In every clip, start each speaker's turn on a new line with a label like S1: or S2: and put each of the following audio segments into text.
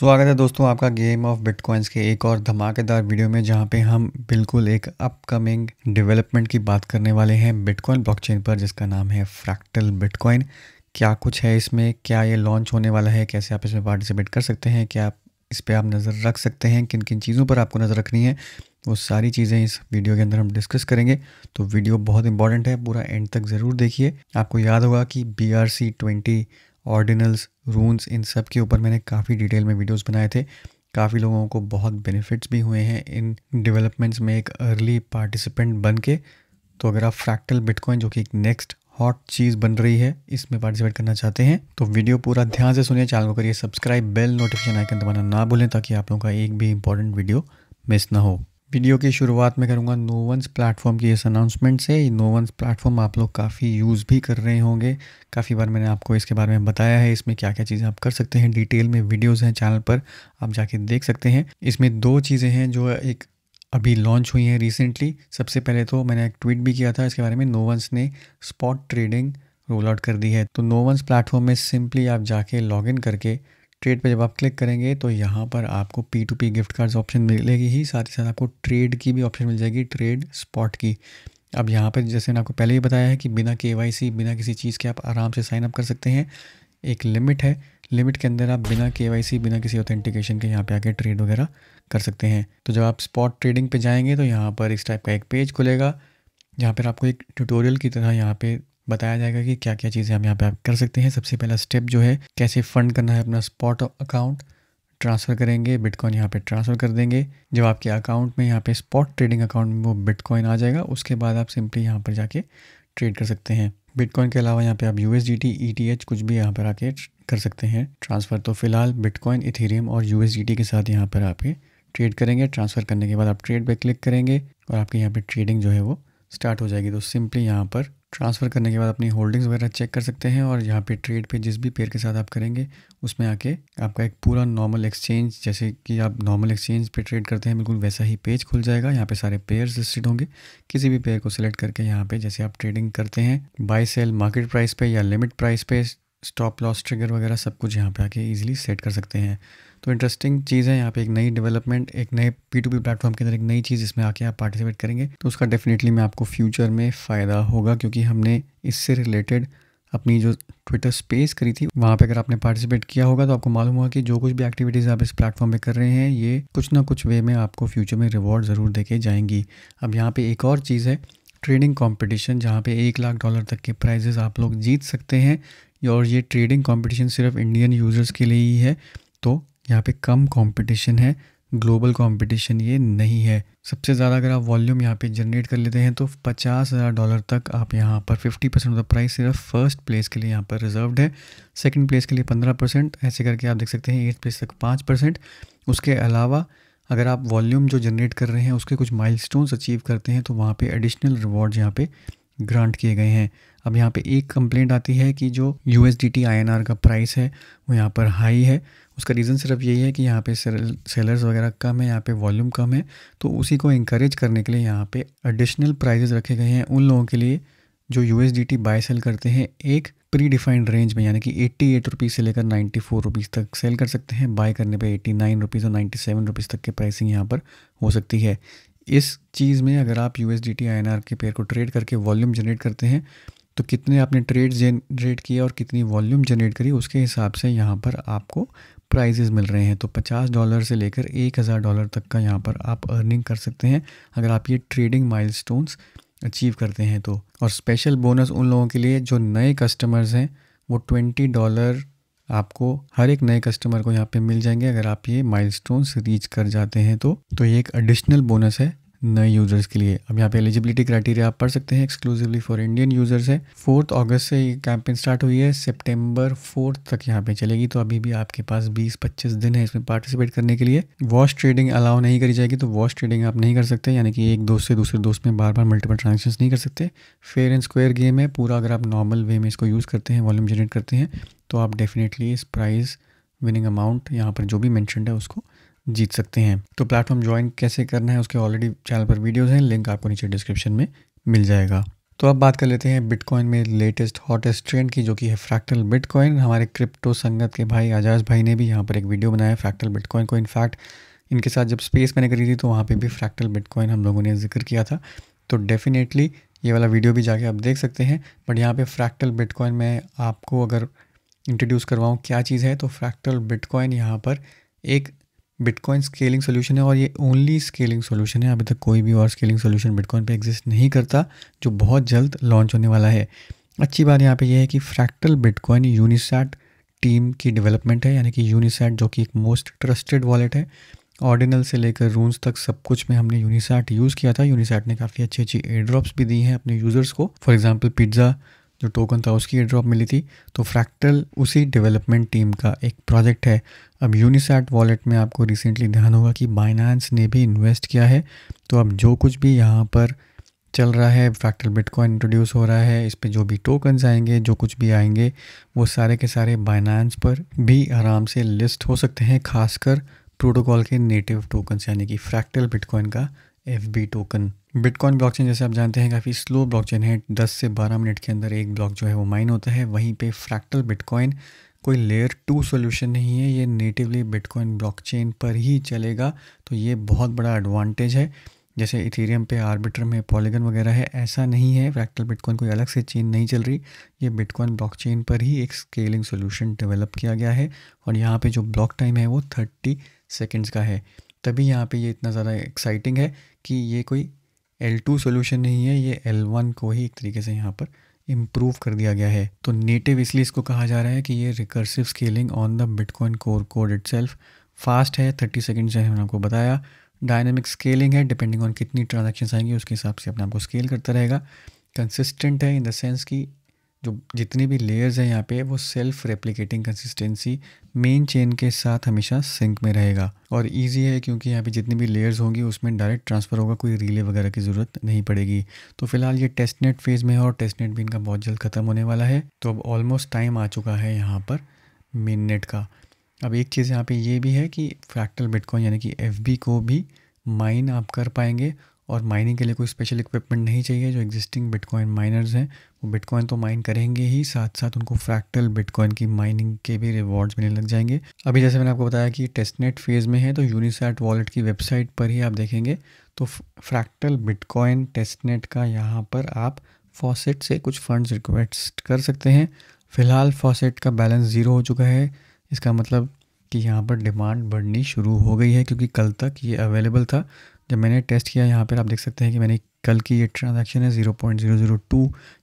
S1: स्वागत है दोस्तों आपका गेम ऑफ बिटकॉइंस के एक और धमाकेदार वीडियो में जहां पे हम बिल्कुल एक अपकमिंग डेवलपमेंट की बात करने वाले हैं बिटकॉइन ब्लॉकचेन पर जिसका नाम है फ्रैक्टल बिटकॉइन क्या कुछ है इसमें क्या ये लॉन्च होने वाला है कैसे आप इसमें पार्टिसिपेट कर सकते हैं क्या इस पर आप नज़र रख सकते हैं किन किन चीज़ों पर आपको नज़र रखनी है वो सारी चीज़ें इस वीडियो के अंदर हम डिस्कस करेंगे तो वीडियो बहुत इंपॉर्टेंट है पूरा एंड तक ज़रूर देखिए आपको याद होगा कि B R C twenty ordinals runes इन सब के ऊपर मैंने काफ़ी डिटेल में वीडियोस बनाए थे काफ़ी लोगों को बहुत बेनिफिट्स भी हुए हैं इन डेवलपमेंट्स में एक अर्ली पार्टिसिपेंट बन के तो अगर आप फ्रैक्टल बिटकॉइन जो कि एक नेक्स्ट हॉट चीज़ बन रही है इसमें पार्टिसिपेट करना चाहते हैं तो वीडियो पूरा ध्यान से सुनिए चैनल को करिए सब्सक्राइब बेल नोटिफिकेशन आइकन दबाना ना भूलें ताकि आप लोगों का एक भी इंपॉर्टेंट वीडियो मिस ना हो वीडियो की शुरुआत में करूँगा नोवंस प्लेटफॉर्म की इस अनाउंसमेंट से नोवंस प्लेटफॉर्म आप लोग काफ़ी यूज़ भी कर रहे होंगे काफ़ी बार मैंने आपको इसके बारे में बताया है इसमें क्या क्या चीज़ें आप कर सकते हैं डिटेल में वीडियोज़ हैं चैनल पर आप जाके देख सकते हैं इसमें दो चीज़ें हैं जो एक अभी लॉन्च हुई हैं रिसेंटली सबसे पहले तो मैंने एक ट्वीट भी किया था इसके बारे में नोवंस ने स्पॉट ट्रेडिंग रोल आउट कर दी है तो नोवंस प्लेटफॉर्म में सिंपली आप जाके लॉग करके ट्रेड पे जब आप क्लिक करेंगे तो यहाँ पर आपको P to P gift cards option मिलेगी ही साथ ही साथ आपको ट्रेड की भी ऑप्शन मिल जाएगी ट्रेड स्पॉट की अब यहाँ पर जैसे मैंने आपको पहले ही बताया है कि बिना के वाई सी बिना किसी चीज़ के आप आराम से साइनअप कर सकते हैं एक लिमिट है लिमिट के अंदर आप बिना के वाई सी बिना किसी ऑथेंटिकेशन के यहाँ पे आके ट्रेड वगैरह कर सकते हैं तो जब आप स्पॉट ट्रेडिंग पे जाएंगे तो यहाँ पर इस टाइप का एक पेज खुलेगा यहाँ पर आपको एक ट्यूटोरियल की तरह यहाँ पे बताया जाएगा कि क्या क्या चीज़ें हम यहाँ पे कर सकते हैं सबसे पहला स्टेप जो है कैसे फंड करना है अपना स्पॉट अकाउंट ट्रांसफ़र करेंगे बिटकॉइन यहाँ पे ट्रांसफ़र कर देंगे जब आपके अकाउंट में यहाँ पे स्पॉट ट्रेडिंग अकाउंट में वो बिटकॉइन आ जाएगा उसके बाद आप सिंपली यहाँ पर जाके ट्रेड कर सकते हैं बिटकॉइन के अलावा यहाँ पे आप यू एस e कुछ भी यहाँ पर आके कर सकते हैं ट्रांसफ़र तो फिलहाल बिटकॉइन इथेरियम और यू के साथ यहाँ पर आप ट्रेड करेंगे ट्रांसफ़र करने के बाद आप ट्रेड पर क्लिक करेंगे और आपके यहाँ पर ट्रेडिंग जो है वो स्टार्ट हो जाएगी तो सिंपली यहाँ पर ट्रांसफ़र करने के बाद अपनी होल्डिंग्स वगैरह चेक कर सकते हैं और यहाँ पे ट्रेड पे जिस भी पेयर के साथ आप करेंगे उसमें आके आपका एक पूरा नॉर्मल एक्सचेंज जैसे कि आप नॉर्मल एक्सचेंज पे ट्रेड करते हैं बिल्कुल वैसा ही पेज खुल जाएगा यहाँ पे सारे पेयर्स लिस्टेड होंगे किसी भी पेयर को सिलेक्ट करके यहाँ पे जैसे आप ट्रेडिंग करते हैं बाय सेल मार्केट प्राइस पे या लिमिट प्राइस पे स्टॉप लॉस ट्रिगर वगैरह सब कुछ यहाँ पर आके ईजिली सेट कर सकते हैं तो इंटरेस्टिंग चीज़ है यहाँ पे एक नई डेवलपमेंट एक नए पी टू पी प्लेटफॉर्म के अंदर एक नई चीज़ इसमें आके आप पार्टिसिपेट करेंगे तो उसका डेफिनेटली मैं आपको फ्यूचर में फ़ायदा होगा क्योंकि हमने इससे रिलेटेड अपनी जो ट्विटर स्पेस करी थी वहाँ पे अगर आपने पार्टिसिपेट किया होगा तो आपको मालूम होगा कि जो कुछ भी एक्टिविटीज़ आप इस प्लेटफॉर्म पे कर रहे हैं ये कुछ ना कुछ वे में आपको फ्यूचर में रिवॉर्ड ज़रूर देके जाएंगी अब यहाँ पे एक और चीज़ है ट्रेडिंग कॉम्पिटिशन जहाँ पे एक लाख डॉलर तक के प्राइजेज़ आप लोग जीत सकते हैं और ये ट्रेडिंग कॉम्पिटिशन सिर्फ इंडियन यूज़र्स के लिए ही है यहाँ पे कम कंपटीशन है ग्लोबल कंपटीशन ये नहीं है सबसे ज़्यादा अगर आप वॉल्यूम यहाँ पे जनरेट कर लेते हैं तो पचास हज़ार डॉलर तक आप यहाँ पर fifty percent off the price सिर्फ फर्स्ट प्लेस के लिए यहाँ पर रिजर्वड है सेकंड प्लेस के लिए पंद्रह परसेंट ऐसे करके आप देख सकते हैं एट प्लेस तक पाँच परसेंट उसके अलावा अगर आप वॉल्यूम जो जनरेट कर रहे हैं उसके कुछ माइल अचीव करते हैं तो वहाँ पर एडिशनल रिवॉर्ड यहाँ पर ग्रांट किए गए हैं अब यहाँ पे एक कंप्लेंट आती है कि जो U S D T I N R का प्राइस है वो यहाँ पर हाई है उसका रीज़न सिर्फ यही है कि यहाँ पे सेलर्स वगैरह कम है यहाँ पे वॉल्यूम कम है तो उसी को इंकरेज करने के लिए यहाँ पे एडिशनल प्राइजेज़ रखे गए हैं उन लोगों के लिए जो यू एस बाय सेल करते हैं एक प्री डिफाइंड रेंज में यानी कि एट्टी एट रुपीज़ से लेकर नाइन्टी फोर रुपीज़ तक सेल कर सकते हैं बाय करने पर एट्टी नाइन रुपीज़ और नाइन्टी सेवन रुपीज़ तक की प्राइसिंग यहाँ पर हो सकती है इस चीज़ में अगर आप U S D T I N R के पेयर को ट्रेड करके वॉल्यूम जनरेट करते हैं तो कितने आपने ट्रेड जनरेट किए और कितनी वॉल्यूम जनरेट करी उसके हिसाब से यहाँ पर आपको प्राइजेज़ मिल रहे हैं तो पचास डॉलर से लेकर एक हज़ार डॉलर तक का यहाँ पर आप अर्निंग कर सकते हैं अगर आप ये ट्रेडिंग माइलस्टोन्स अचीव करते हैं तो और स्पेशल बोनस उन लोगों के लिए जो नए कस्टमर्स हैं वो ट्वेंटी डॉलर आपको हर एक नए कस्टमर को यहाँ पे मिल जाएंगे अगर आप ये माइलस्टोन्स रीच कर जाते हैं तो तो ये एक एडिशनल बोनस है नए यूज़र्स के लिए अब यहाँ पे एलिजिबिलिटी क्राइटेरिया आप पढ़ सकते हैं एक्सक्लूसिवली फॉर इंडियन यूज़र्स है फोर्थ अगस्त से ये कैंपेन स्टार्ट हुई है सितंबर फोर्थ तक यहाँ पे चलेगी तो अभी भी आपके पास 20-25 दिन है इसमें पार्टिसिपेट करने के लिए वॉश ट्रेडिंग अलाउ नहीं करी जाएगी तो वॉश ट्रेडिंग आप नहीं कर सकते यानी कि एक दोस्त से दूसरे दोस्त में बार बार मल्टीपल ट्रांजेक्शन नहीं कर सकते फेयर एंड स्क्वेयर गेम है पूरा अगर आप नॉर्मल वे में इसको यूज़ करते हैं वॉल्यूम जनरेट करते हैं तो आप डेफिनेटली इस प्राइज़ विनिंग अमाउंट यहाँ पर जो भी मैंशनड है उसको जीत सकते हैं तो प्लेटफॉर्म ज्वाइन कैसे करना है उसके ऑलरेडी चैनल पर वीडियोज़ हैं लिंक आपको नीचे डिस्क्रिप्शन में मिल जाएगा तो अब बात कर लेते हैं बिटकॉइन में लेटेस्ट हॉटेस्ट ट्रेंड की जो कि है फ्रैक्टल बिटकॉइन हमारे क्रिप्टो संगत के भाई आजाज भाई ने भी यहाँ पर एक वीडियो बनाया फ्रैक्टल बिटकॉइन को इनफैक्ट इनके साथ जब स्पेस मैंने करी थी तो वहाँ पे भी फ्रैक्टल बिटकॉइन हम लोगों ने जिक्र किया था तो डेफिनेटली ये वाला वीडियो भी जाके आप देख सकते हैं बट यहाँ पर फ्रैक्टल बिटकॉइन में आपको अगर इंट्रोड्यूस करवाऊँ क्या चीज़ है तो फ्रैक्टल बिटकॉइन यहाँ पर एक बिटकॉइन स्केलिंग सोल्यूशन है और ये ओनली स्केलिंग सोल्यूशन है अभी तक कोई भी और स्केलिंग सोल्यूशन बिटकॉइन पे एग्जिस्ट नहीं करता जो बहुत जल्द लॉन्च होने वाला है अच्छी बात यहाँ पे यह है कि फ्रैक्टल बिटकॉइन यूनिसैट टीम की डेवलपमेंट है यानी कि यूनिसैट जो कि एक मोस्ट ट्रस्टेड वॉलेट है ऑर्डिनल से लेकर रूल्स तक सब कुछ में हमने यूनिसैट यूज़ किया था यूनिसैट ने काफ़ी अच्छी अच्छी एयर ड्रॉप्स भी दी हैं अपने यूज़र्स को फॉर एग्जाम्पल पिज्ज़ा जो टोकन था उसकी ड्रॉप मिली थी तो फ्रैक्टल उसी डेवलपमेंट टीम का एक प्रोजेक्ट है अब यूनिसैट वॉलेट में आपको रिसेंटली ध्यान होगा कि बाइनांस ने भी इन्वेस्ट किया है तो अब जो कुछ भी यहाँ पर चल रहा है फ्रैक्टल बिटकॉइन इंट्रोड्यूस हो रहा है इस पर जो भी टोकन्स आएंगे जो कुछ भी आएंगे वो सारे के सारे बाइनांस पर भी आराम से लिस्ट हो सकते हैं खासकर प्रोटोकॉल के नेटिव टोकन्स यानी कि फ्रैक्टल बिटकॉइन का एफ टोकन बिटकॉइन ब्लॉकचेन जैसे आप जानते हैं काफ़ी स्लो ब्लॉकचेन है 10 से 12 मिनट के अंदर एक ब्लॉक जो है वो माइन होता है वहीं पे फ्रैक्टल बिटकॉइन कोई लेयर टू सॉल्यूशन नहीं है ये नेटिवली बिटकॉइन ब्लॉकचेन पर ही चलेगा तो ये बहुत बड़ा एडवांटेज है जैसे इथेरियम पे आर्बिटर में पॉलीगन वगैरह है ऐसा नहीं है फ्रैक्टल बिटकॉइन कोई अलग से चेन नहीं चल रही ये बिटकॉइन ब्लॉकचेन पर ही एक स्केलिंग सोल्यूशन डेवलप किया गया है और यहाँ पर जो ब्लॉक टाइम है वो थर्टी सेकेंड्स का है तभी यहाँ पे ये इतना ज़्यादा एक्साइटिंग है कि ये कोई एल टू सोल्यूशन नहीं है ये एल वन को ही एक तरीके से यहाँ पर इम्प्रूव कर दिया गया है तो नेटिव इसलिए इसको कहा जा रहा है कि ये recursive scaling on the bitcoin core code it fast है थर्टी सेकेंड से हमने आपको बताया डायनेमिक स्केलिंग है डिपेंडिंग ऑन कितनी ट्रांजेक्शन आएंगी उसके हिसाब से अपने आपको स्केल करता रहेगा कंसिस्टेंट है इन द सेंस कि जो जितनी भी लेयर्स हैं यहाँ पे वो self replicating consistency main chain के साथ हमेशा सिंक में रहेगा और इजी है क्योंकि यहाँ पे जितनी भी लेयर्स होंगी उसमें डायरेक्ट ट्रांसफ़र होगा कोई रिले वगैरह की ज़रूरत नहीं पड़ेगी तो फिलहाल ये टेस्ट नेट फेज़ में है और टेस्ट नेट भी इनका बहुत जल्द ख़त्म होने वाला है तो अब ऑलमोस्ट टाइम आ चुका है यहाँ पर मेन नेट का अब एक चीज़ यहाँ पर ये भी है कि फ्रैक्टल बिटकॉइन यानी कि एफ को भी माइन आप कर पाएंगे और माइनिंग के लिए कोई स्पेशल इक्विपमेंट नहीं चाहिए जो एग्जिस्टिंग बिटकॉइन माइनर्स हैं वो बिटकॉइन तो माइन करेंगे ही साथ साथ उनको फ्रैक्टल बिटकॉइन की माइनिंग के भी रिवॉर्ड्स मिलने लग जाएंगे अभी जैसे मैंने आपको बताया कि टेस्टनेट फेज़ में है तो यूनिसेट वॉलेट की वेबसाइट पर ही आप देखेंगे तो फ्रैक्टल बिटकॉइन टेस्टनेट का यहाँ पर आप फॉसेट से कुछ फंड्स रिक्वेस्ट कर सकते हैं फिलहाल फॉसेट का बैलेंस ज़ीरो हो चुका है इसका मतलब कि यहाँ पर डिमांड बढ़नी शुरू हो गई है क्योंकि कल तक ये अवेलेबल था जब मैंने टेस्ट किया यहाँ पर आप देख सकते हैं कि मैंने कल की ये ट्रांजेक्शन है zero point zero zero two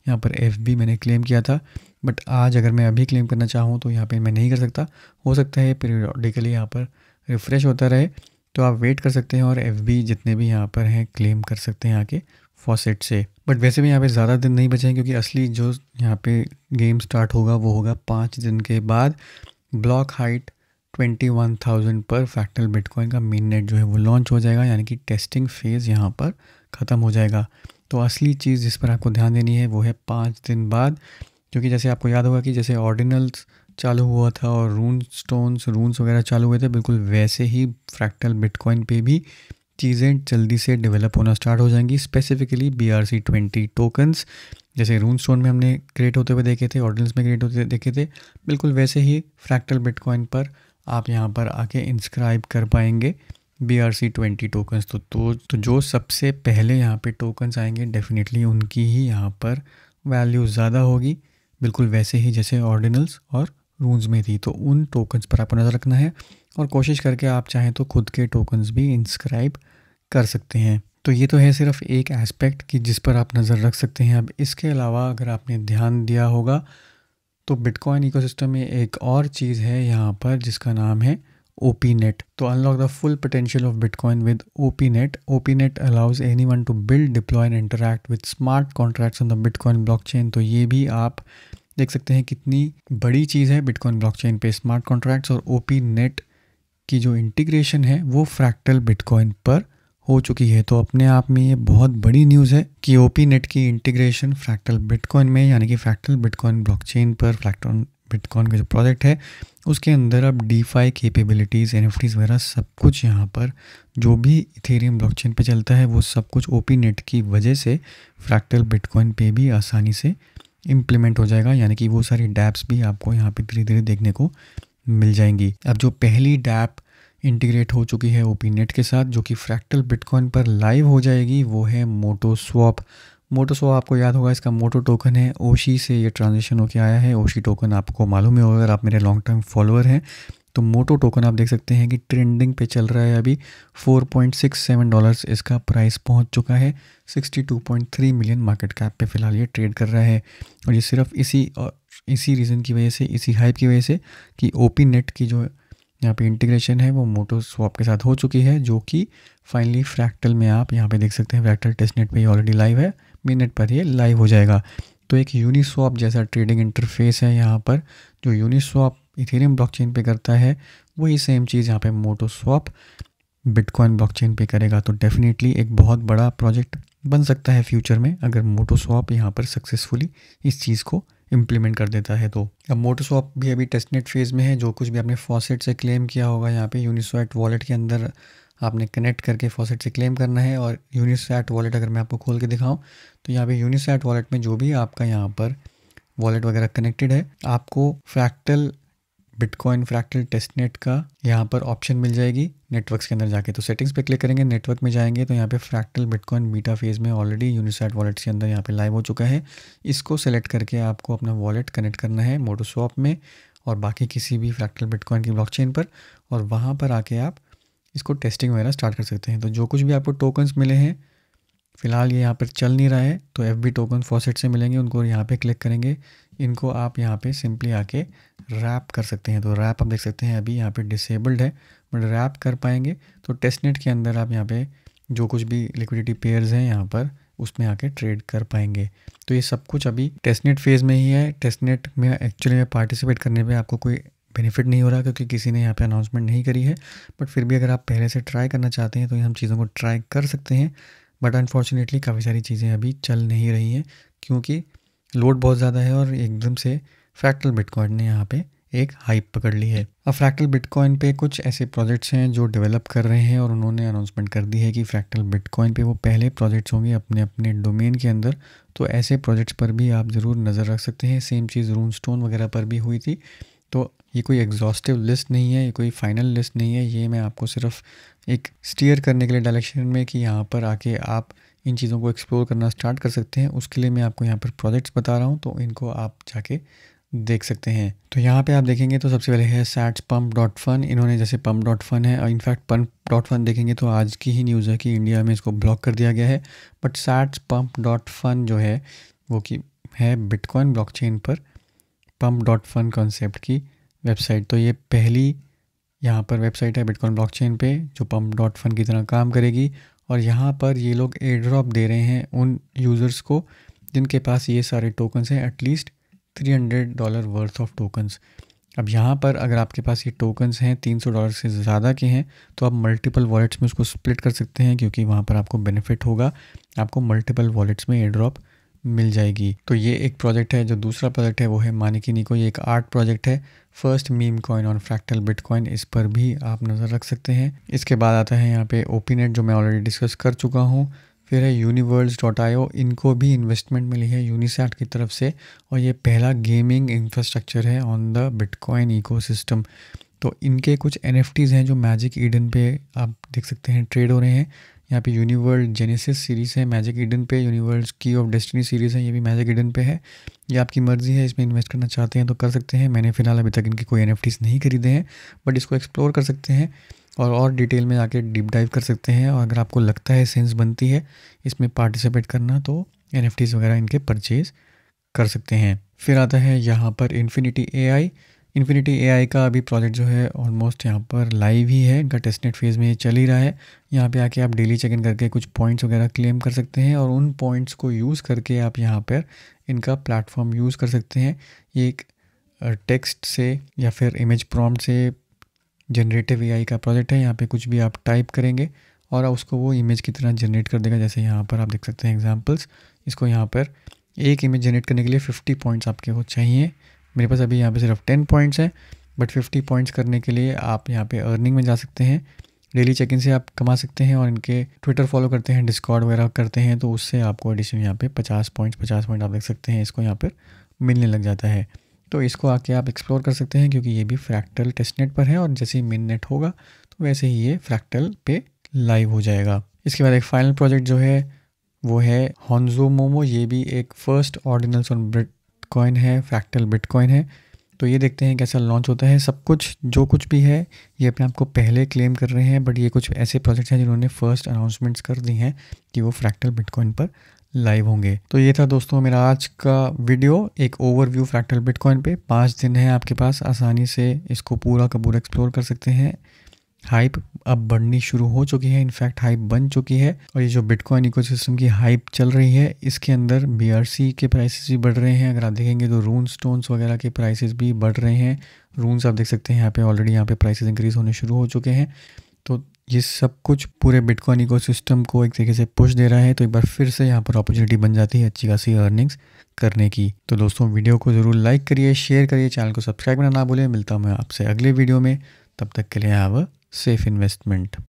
S1: यहाँ पर एफ बी मैंने क्लेम किया था बट आज अगर मैं अभी क्लेम करना चाहूँ तो यहाँ पे मैं नहीं कर सकता हो सकता है पीरियडिकली यहाँ पर रिफ़्रेश होता रहे तो आप वेट कर सकते हैं और एफ बी जितने भी यहाँ पर हैं क्लेम कर सकते हैं यहाँ के फॉसेट से बट वैसे भी यहाँ पे ज़्यादा दिन नहीं बचे क्योंकि असली जो यहाँ पे गेम स्टार्ट होगा वो होगा पाँच दिन के बाद block height twenty one thousand पर फैक्टल बिटकॉइन का मेन नेट जो है वो लॉन्च हो जाएगा यानी कि टेस्टिंग फेज़ यहाँ पर ख़त्म हो जाएगा तो असली चीज़ जिस पर आपको ध्यान देनी है वो है पाँच दिन बाद क्योंकि जैसे आपको याद होगा कि जैसे ऑर्डिनल्स चालू हुआ था और रून स्टोन्स रूनस वगैरह चालू हुए थे बिल्कुल वैसे ही फ्रैक्टल बिटकॉइन पे भी चीज़ें जल्दी से डेवलप होना स्टार्ट हो जाएंगी specifically B R C twenty tokens जैसे रून स्टोन में हमने क्रिएट होते हुए देखे थे ऑर्डिनल्स में क्रिएट होते देखे थे बिल्कुल वैसे ही फ्रैक्टल बिटकॉइन पर आप यहाँ पर आके इंस्क्राइब कर पाएंगे B R C twenty tokens तो, तो तो जो सबसे पहले यहाँ पे टोकन्स आएंगे डेफिनेटली उनकी ही यहाँ पर वैल्यू ज़्यादा होगी बिल्कुल वैसे ही जैसे ऑर्डिनल्स और रूल्स में थी तो उन टोकन्स पर आपको नज़र रखना है और कोशिश करके आप चाहें तो खुद के टोकन्स भी इंस्क्राइब कर सकते हैं तो ये तो है सिर्फ एक एस्पेक्ट कि जिस पर आप नज़र रख सकते हैं अब इसके अलावा अगर आपने ध्यान दिया होगा तो बिटकॉइन इकोसिस्टम में एक और चीज़ है यहाँ पर जिसका नाम है ओ पी नेट तो unlock the full potential of Bitcoin with O P net O P net allows anyone to build deploy and interact with smart contracts on the Bitcoin blockchain तो ये भी आप देख सकते हैं कितनी बड़ी चीज़ है बिटकॉइन ब्लॉक चेन पर स्मार्ट कॉन्ट्रैक्ट्स और ओ पी नेट की जो इंटीग्रेशन है वो फ्रैक्टल बिटकॉइन पर हो चुकी है तो अपने आप में ये बहुत बड़ी न्यूज़ है कि पी नेट की इंटीग्रेशन फ्रैक्टल बिटकॉइन में यानी कि फ्रैक्टल बिटकॉइन ब्लॉकचेन पर फ्रैक्टल बिटकॉइन का जो प्रोजेक्ट है उसके अंदर अब डी फाई केपेबिलिटीज़ एन वगैरह सब कुछ यहाँ पर जो भी इथेरियम ब्लॉकचेन पे चलता है वो सब कुछ पी नेट की वजह से फ्रैक्टल बिटकॉइन पे भी आसानी से इम्प्लीमेंट हो जाएगा यानी कि वो सारी डैप्स भी आपको यहाँ पर धीरे धीरे देखने को मिल जाएंगी अब जो पहली डैप इंटीग्रेट हो चुकी है ओपीनेट के साथ जो कि फ्रैक्टल बिटकॉइन पर लाइव हो जाएगी वो है मोटो स्वॉप मोटो स्वॉप आपको याद होगा इसका मोटो टोकन है ओशी से ये ट्रांजेक्शन होकर आया है ओशी टोकन आपको मालूम ही होगा अगर आप मेरे लॉन्ग टर्म फॉलोअर हैं तो मोटो टोकन आप देख सकते हैं कि ट्रेंडिंग पे चल रहा है अभी 4.67 डॉलर्स इसका प्राइस पहुंच चुका है 62.3 मिलियन मार्केट कैप पे फिलहाल ये ट्रेड कर रहा है और ये सिर्फ इसी और इसी रीज़न की वजह से इसी हाइप की वजह से कि ओपी नेट की जो यहाँ पे इंटीग्रेशन है वो मोटो स्वॉप के साथ हो चुकी है जो कि फाइनली फ्रैक्टल में आप यहाँ पे देख सकते हैं फ्रैक्टल टेस्टनेट पे ये ऑलरेडी लाइव है मिनट पर ये लाइव हो जाएगा तो एक यूनिस्वॉप जैसा ट्रेडिंग इंटरफेस है यहाँ पर जो यूनिस्वॉप इथेरियम ब्लॉकचेन पे करता है वही सेम चीज़ यहाँ पे मोटो स्वॉप बिटकॉइन ब्लॉकचेन पे करेगा तो डेफिनेटली एक बहुत बड़ा प्रोजेक्ट बन सकता है फ्यूचर में अगर मोटो स्वॉप यहाँ पर सक्सेसफुली इस चीज़ को इम्प्लीमेंट कर देता है तो अब मोटोसॉप भी अभी टेस्टनेट फेज़ में है जो कुछ भी आपने फॉसेट से क्लेम किया होगा यहाँ पे यूनिसोट वॉलेट के अंदर आपने कनेक्ट करके फॉसेट से क्लेम करना है और यूनिसोट वॉलेट अगर मैं आपको खोल के दिखाऊँ तो यहाँ पे यूनिसोट वॉलेट में जो भी आपका यहाँ पर वॉलेट वगैरह कनेक्टेड है आपको फ्रैक्टल बिटकॉइन फ्रैक्टल टेस्टनेट का यहाँ पर ऑप्शन मिल जाएगी नेटवर्क्स के अंदर जाके तो सेटिंग्स पे क्लिक करेंगे नेटवर्क में जाएंगे तो यहाँ पे फ्रैक्टल बिटकॉइन बीटा फेज में ऑलरेडी यूनिसाइट वॉलेट्स के अंदर यहाँ पे लाइव हो चुका है इसको सेलेक्ट करके आपको अपना वॉलेट कनेक्ट करना है मोटोशॉप में और बाकी किसी भी फ्रैक्टल बिटकॉइन की ब्लॉकचेन पर और वहाँ पर आके आप इसको टेस्टिंग वगैरह स्टार्ट कर सकते हैं तो जो कुछ भी आपको टोकन्स मिले हैं फिलहाल ये यहाँ पर चल नहीं रहा है तो एफ बी टोकन फॉसेट से मिलेंगे उनको यहाँ पे क्लिक करेंगे इनको आप यहाँ पे सिंपली आके रैप कर सकते हैं तो रैप आप देख सकते हैं अभी यहाँ पे डिसेबल्ड है बट रैप कर पाएंगे तो टेस्टनेट के अंदर आप यहाँ पे जो कुछ भी लिक्विडिटी पेयर्स हैं यहाँ पर उसमें आके ट्रेड कर पाएंगे तो ये सब कुछ अभी टेस्टनेट फेज़ में ही है टेस्टनेट में एक्चुअली में पार्टिसिपेट करने पर आपको कोई बेनिफिट नहीं हो रहा क्योंकि किसी ने यहाँ पे अनाउंसमेंट नहीं करी है बट फिर भी अगर आप पहले से ट्राई करना चाहते हैं तो हम चीज़ों को ट्राई कर सकते हैं बट अनफॉर्चुनेटली काफ़ी सारी चीज़ें अभी चल नहीं रही हैं क्योंकि लोड बहुत ज़्यादा है और एकदम से फ्रैक्टल बिटकॉइन ने यहाँ पे एक हाइप पकड़ ली है अब फ्रैक्टल बिटकॉइन पे कुछ ऐसे प्रोजेक्ट्स हैं जो डेवलप कर रहे हैं और उन्होंने अनाउंसमेंट कर दी है कि फ्रैक्टल बिटकॉइन पे वो पहले प्रोजेक्ट्स होंगे अपने अपने डोमेन के अंदर तो ऐसे प्रोजेक्ट्स पर भी आप ज़रूर नज़र रख सकते हैं सेम चीज़ रून स्टोन वगैरह पर भी हुई थी तो ये कोई एग्जॉस्टिव लिस्ट नहीं है ये कोई फाइनल लिस्ट नहीं है ये मैं आपको सिर्फ एक स्टीयर करने के लिए डायरेक्शन में कि यहाँ पर आके आप इन चीज़ों को एक्सप्लोर करना स्टार्ट कर सकते हैं उसके लिए मैं आपको यहाँ पर प्रोजेक्ट्स बता रहा हूँ तो इनको आप जाके देख सकते हैं तो यहाँ पे आप देखेंगे तो सबसे पहले है सैट्स पम्प डॉट फन इन्होंने जैसे पम्प डॉट फन है और इनफैक्ट पम्प डॉट फन देखेंगे तो आज की ही न्यूज़ है कि इंडिया में इसको ब्लॉक कर दिया गया है but sats pump dot fun जो है वो कि है बिटकॉइन ब्लॉकचेन पर पम्प डॉट फन कॉन्सेप्ट की वेबसाइट तो ये पहली यहाँ पर वेबसाइट है बिटकॉइन ब्लॉकचेन पे जो पम्प डॉट फन की तरह काम करेगी और यहाँ पर ये लोग एयर ड्रॉप दे रहे हैं उन यूज़र्स को जिनके पास ये सारे टोकन्स हैं at least three hundred dollar worth of tokens अब यहाँ पर अगर आपके पास ये टोकन्स हैं तीन सौ डॉलर से ज़्यादा के हैं तो आप मल्टीपल वॉलेट्स में उसको स्प्लिट कर सकते हैं क्योंकि वहाँ पर आपको बेनिफिट होगा आपको मल्टीपल वॉलेट्स में एयर ड्रॉप मिल जाएगी तो ये एक प्रोजेक्ट है जो दूसरा प्रोजेक्ट है वो है मानिकी निको ये एक आर्ट प्रोजेक्ट है फर्स्ट मीम कॉइन और फ्रैक्टल बिटकॉइन इस पर भी आप नज़र रख सकते हैं इसके बाद आता है यहाँ पे ओपीनेट जो मैं ऑलरेडी डिस्कस कर चुका हूँ फिर है यूनिवर्स डॉट आईओ इनको भी इन्वेस्टमेंट मिली है यूनिसेट की तरफ से और ये पहला गेमिंग इंफ्रास्ट्रक्चर है ऑन द बिटकॉइन इको तो इनके कुछ एन हैं जो मैजिक ईडन पे आप देख सकते हैं ट्रेड हो रहे हैं यहाँ पे यूनिवर्ल्ड जेनेसिस सीरीज़ है मैजिक इडन पे यूनिवर्ल्ड की ऑफ डेस्टिनी सीरीज़ है ये भी मैजिक इडन पे है ये आपकी मर्ज़ी है इसमें इन्वेस्ट करना चाहते हैं तो कर सकते हैं मैंने फ़िलहाल अभी तक इनकी कोई एन नहीं खरीदे हैं बट इसको एक्सप्लोर कर सकते हैं और और डिटेल में आके डीप डाइव कर सकते हैं और अगर आपको लगता है सेंस बनती है इसमें पार्टिसिपेट करना तो एन वगैरह इनके परचेज़ कर सकते हैं फिर आता है यहाँ पर इन्फिनिटी ए इन्फिनिटी ए का अभी प्रोजेक्ट जो है ऑलमोस्ट यहाँ पर लाइव ही है इनका टेस्टनेट फेज़ में चल ही रहा है यहाँ पे आके आप डेली चेक इन करके कुछ पॉइंट्स वगैरह क्लेम कर सकते हैं और उन पॉइंट्स को यूज़ करके आप यहाँ पर इनका प्लेटफॉर्म यूज़ कर सकते हैं ये एक टेक्स्ट से या फिर इमेज प्रॉम्प्ट से जनरेटिव ए का प्रोजेक्ट है यहाँ पर कुछ भी आप टाइप करेंगे और उसको वो इमेज की तरह जनरेट कर देगा जैसे यहाँ पर आप देख सकते हैं एग्जाम्पल्स इसको यहाँ पर एक इमेज जनरेट करने के लिए फिफ्टी पॉइंट्स आपके वो चाहिए मेरे पास अभी यहाँ पे सिर्फ टेन पॉइंट्स हैं बट फिफ्टी पॉइंट्स करने के लिए आप यहाँ पे अर्निंग में जा सकते हैं डेली चेक इन से आप कमा सकते हैं और इनके ट्विटर फॉलो करते हैं डिस्कॉर्ड वगैरह करते हैं तो उससे आपको एडिशन यहाँ पे पचास पॉइंट्स पचास पॉइंट आप देख सकते हैं इसको यहाँ पर मिलने लग जाता है तो इसको आके आप एक्सप्लोर कर सकते हैं क्योंकि ये भी फ्रैक्टल टेस्टनेट पर है और जैसे ही मिन नेट होगा तो वैसे ही ये फ्रैक्टल पे लाइव हो जाएगा इसके बाद एक फाइनल प्रोजेक्ट जो है वो है हॉन्जो मोमो ये भी एक first ordinals on brit Bitcoin है फ्रैक्टल बिटकॉइन है तो ये देखते हैं कैसा लॉन्च होता है सब कुछ जो कुछ भी है ये अपने आप को पहले क्लेम कर रहे हैं बट ये कुछ ऐसे प्रोजेक्ट्स हैं जिन्होंने फर्स्ट अनाउंसमेंट्स कर दी हैं कि वो फ्रैक्टल बिटकॉइन पर लाइव होंगे तो ये था दोस्तों मेरा आज का वीडियो एक ओवरव्यू फ्रैक्टल बिटकॉइन पे पाँच दिन है आपके पास आसानी से इसको पूरा का पूरा एक्सप्लोर कर सकते हैं हाइप अब बढ़नी शुरू हो चुकी है इनफैक्ट हाइप बन चुकी है और ये जो बिटकॉइन इकोसिस्टम की हाइप चल रही है इसके अंदर बी के प्राइसेस भी बढ़ रहे हैं अगर आप देखेंगे तो रून स्टोन्स वगैरह के प्राइसेस भी बढ़ रहे हैं रून्स आप देख सकते हैं यहाँ पे ऑलरेडी यहाँ पे प्राइसेस इंक्रीज होने शुरू हो चुके हैं तो ये सब कुछ पूरे बिटकॉइन इको को एक तरीके से पुष दे रहा है तो एक बार फिर से यहाँ पर अपॉर्चुनिटी बन जाती है अच्छी खासी अर्निंग्स करने की तो दोस्तों वीडियो को ज़रूर लाइक करिए शेयर करिए चैनल को सब्सक्राइब करना ना भूलें मिलता हूँ मैं आपसे अगले वीडियो में तब तक के लिए आप safe investment.